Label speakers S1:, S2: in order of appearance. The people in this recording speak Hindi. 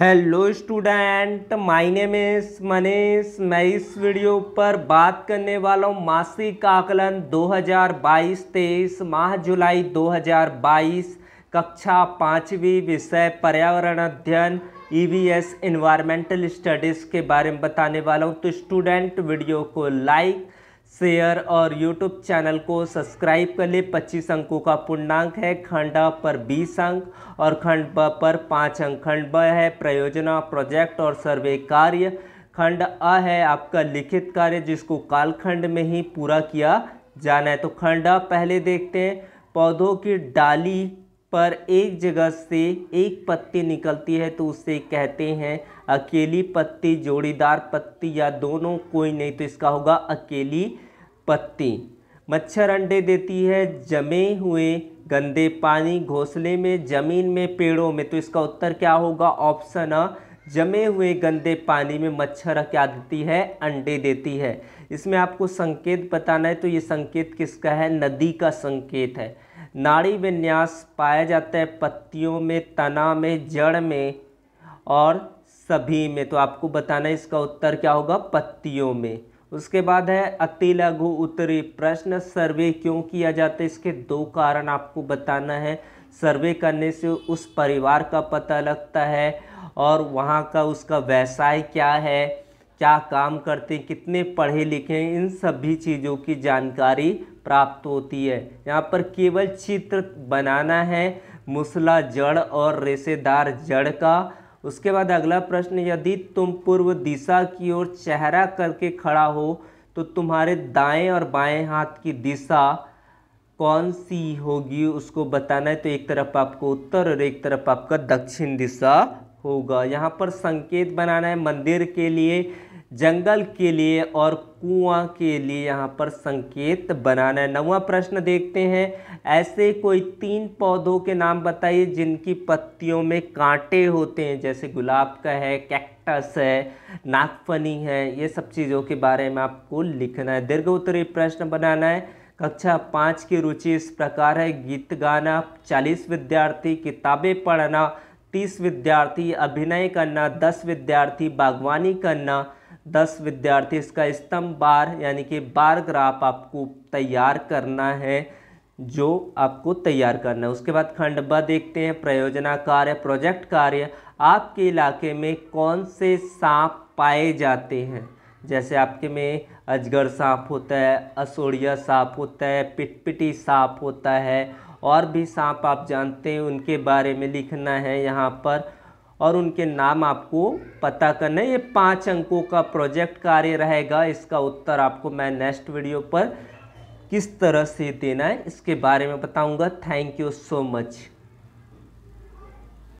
S1: hello student my name is Manish मैं इस वीडियो पर बात करने वाला हूँ मासिक आकलन 2022-23 माह जुलाई 2022 कक्षा पाँचवीं विषय पर्यावरण अध्ययन ईवीएस वी स्टडीज़ के बारे में बताने वाला हूँ तो स्टूडेंट वीडियो को लाइक शेयर और यूट्यूब चैनल को सब्सक्राइब कर ले पच्चीस अंकों का पूर्णांक है खंड अ पर बीस अंक और खंड ब पर पाँच अंक खंड ब है प्रयोजना प्रोजेक्ट और सर्वे कार्य खंड अ है आपका लिखित कार्य जिसको कालखंड में ही पूरा किया जाना है तो खंड अ पहले देखते हैं पौधों की डाली पर एक जगह से एक पत्ती निकलती है तो उसे कहते हैं अकेली पत्ती जोड़ीदार पत्ती या दोनों कोई नहीं तो इसका होगा अकेली पत्ती मच्छर अंडे देती है जमे हुए गंदे पानी घोंसले में ज़मीन में पेड़ों में तो इसका उत्तर क्या होगा ऑप्शन अ जमे हुए गंदे पानी में मच्छर क्या देती है अंडे देती है इसमें आपको संकेत बताना है तो ये संकेत किसका है नदी का संकेत है नाड़ी विन्यास पाया जाता है पत्तियों में तना में जड़ में और सभी में तो आपको बताना है इसका उत्तर क्या होगा पत्तियों में उसके बाद है अति लघु उत्तरी प्रश्न सर्वे क्यों किया जाता है इसके दो कारण आपको बताना है सर्वे करने से उस परिवार का पता लगता है और वहाँ का उसका व्यवसाय क्या है क्या काम करते हैं कितने पढ़े लिखे हैं इन सभी चीज़ों की जानकारी प्राप्त होती है यहाँ पर केवल चित्र बनाना है मुसला जड़ और रेसेदार जड़ का उसके बाद अगला प्रश्न यदि तुम पूर्व दिशा की ओर चेहरा करके खड़ा हो तो तुम्हारे दाएं और बाएं हाथ की दिशा कौन सी होगी उसको बताना है तो एक तरफ आपको उत्तर और एक तरफ आपका दक्षिण दिशा होगा यहाँ पर संकेत बनाना है मंदिर के लिए जंगल के लिए और कुआं के लिए यहाँ पर संकेत बनाना है नवा प्रश्न देखते हैं ऐसे कोई तीन पौधों के नाम बताइए जिनकी पत्तियों में कांटे होते हैं जैसे गुलाब का है कैक्टस है नागफनी है ये सब चीज़ों के बारे में आपको लिखना है दीर्घ उत्तरी प्रश्न बनाना है कक्षा पाँच की रुचि इस प्रकार है गीत गाना चालीस विद्यार्थी किताबें पढ़ना तीस विद्यार्थी अभिनय करना दस विद्यार्थी बागवानी करना दस विद्यार्थी इसका स्तंभ बार यानी कि बार ग्राफ आपको तैयार करना है जो आपको तैयार करना है उसके बाद खंड ब देखते हैं प्रयोजना कार्य प्रोजेक्ट कार्य आपके इलाके में कौन से सांप पाए जाते हैं जैसे आपके में अजगर सांप होता है असोड़िया सांप होता है पिटपिटी सांप होता है और भी सांप आप जानते हैं उनके बारे में लिखना है यहाँ पर और उनके नाम आपको पता करना है ये पाँच अंकों का प्रोजेक्ट कार्य रहेगा इसका उत्तर आपको मैं नेक्स्ट वीडियो पर किस तरह से देना है इसके बारे में बताऊंगा थैंक यू सो मच